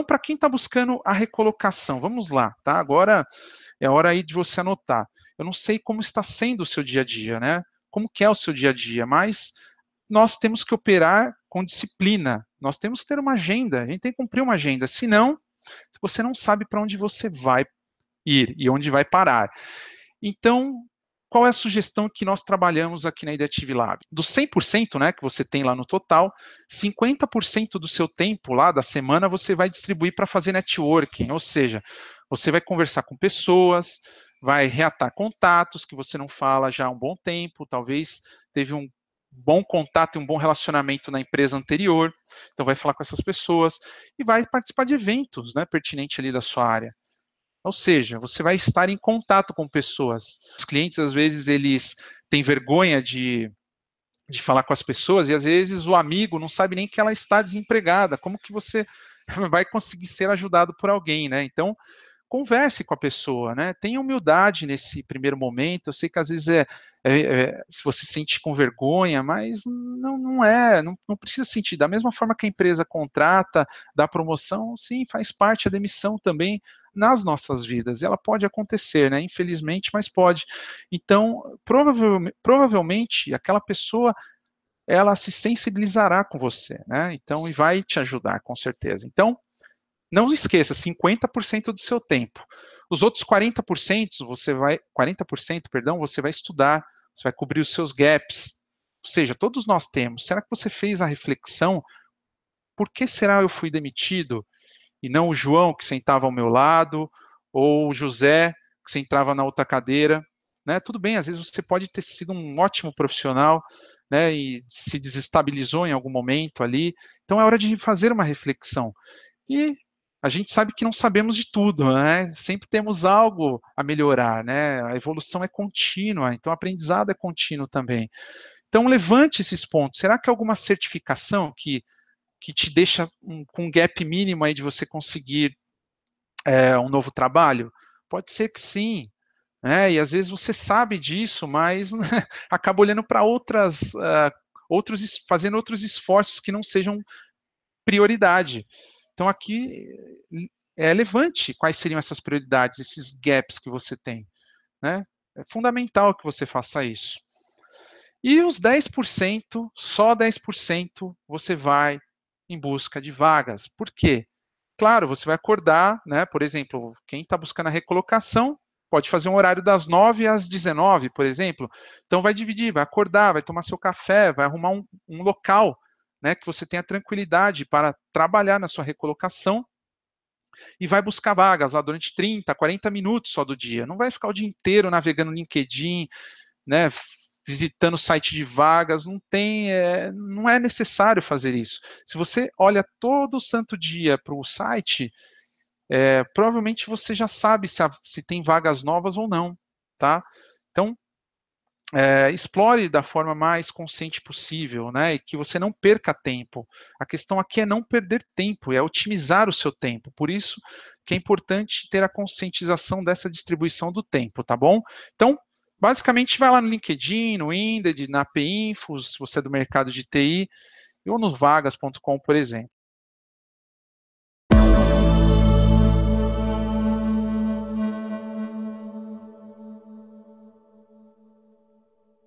Então, para quem está buscando a recolocação, vamos lá, tá? Agora é hora aí de você anotar. Eu não sei como está sendo o seu dia a dia, né? Como que é o seu dia a dia, mas nós temos que operar com disciplina. Nós temos que ter uma agenda, a gente tem que cumprir uma agenda. Senão, você não sabe para onde você vai ir e onde vai parar. Então, qual é a sugestão que nós trabalhamos aqui na Ideative Lab? Dos 100% né, que você tem lá no total, 50% do seu tempo lá da semana você vai distribuir para fazer networking, ou seja, você vai conversar com pessoas, vai reatar contatos que você não fala já há um bom tempo, talvez teve um bom contato e um bom relacionamento na empresa anterior, então vai falar com essas pessoas e vai participar de eventos né, pertinente ali da sua área. Ou seja, você vai estar em contato com pessoas. Os clientes, às vezes, eles têm vergonha de, de falar com as pessoas e, às vezes, o amigo não sabe nem que ela está desempregada. Como que você vai conseguir ser ajudado por alguém, né? Então, converse com a pessoa, né? Tenha humildade nesse primeiro momento. Eu sei que às vezes é, é, é se você sente com vergonha, mas não, não é, não, não, precisa sentir. Da mesma forma que a empresa contrata, dá promoção, sim, faz parte a demissão também nas nossas vidas. E ela pode acontecer, né? Infelizmente, mas pode. Então, provavelmente, provavelmente aquela pessoa ela se sensibilizará com você, né? Então, e vai te ajudar com certeza. Então, não esqueça, 50% do seu tempo. Os outros 40% você vai 40%, perdão, você vai estudar, você vai cobrir os seus gaps. Ou seja, todos nós temos. Será que você fez a reflexão por que será eu fui demitido e não o João que sentava ao meu lado ou o José que sentava na outra cadeira, né? Tudo bem, às vezes você pode ter sido um ótimo profissional, né, e se desestabilizou em algum momento ali. Então é hora de fazer uma reflexão. E a gente sabe que não sabemos de tudo, né? Sempre temos algo a melhorar, né? A evolução é contínua, então o aprendizado é contínuo também. Então levante esses pontos. Será que alguma certificação que, que te deixa um, com um gap mínimo aí de você conseguir é, um novo trabalho? Pode ser que sim. Né? E às vezes você sabe disso, mas acaba olhando para outras, uh, outros, fazendo outros esforços que não sejam prioridade. Então, aqui é, relevante quais seriam essas prioridades, esses gaps que você tem. Né? É fundamental que você faça isso. E os 10%, só 10% você vai em busca de vagas. Por quê? Claro, você vai acordar, né? Por exemplo, quem está buscando a recolocação pode fazer um horário das 9 às 19, por exemplo. Então vai dividir, vai acordar, vai tomar seu café, vai arrumar um, um local né, que você tenha tranquilidade para trabalhar na sua recolocação e vai buscar vagas lá durante 30, 40 minutos só do dia. Não vai ficar o dia inteiro navegando no LinkedIn, né, visitando o site de vagas, não tem, é, não é necessário fazer isso. Se você olha todo santo dia para o site, é, provavelmente você já sabe se, a, se tem vagas novas ou não, tá? Então, é, explore da forma mais consciente possível, né? E que você não perca tempo. A questão aqui é não perder tempo, é otimizar o seu tempo. Por isso que é importante ter a conscientização dessa distribuição do tempo, tá bom? Então, basicamente, vai lá no LinkedIn, no Inded, na Pinfo, se você é do mercado de TI, ou no vagas.com, por exemplo.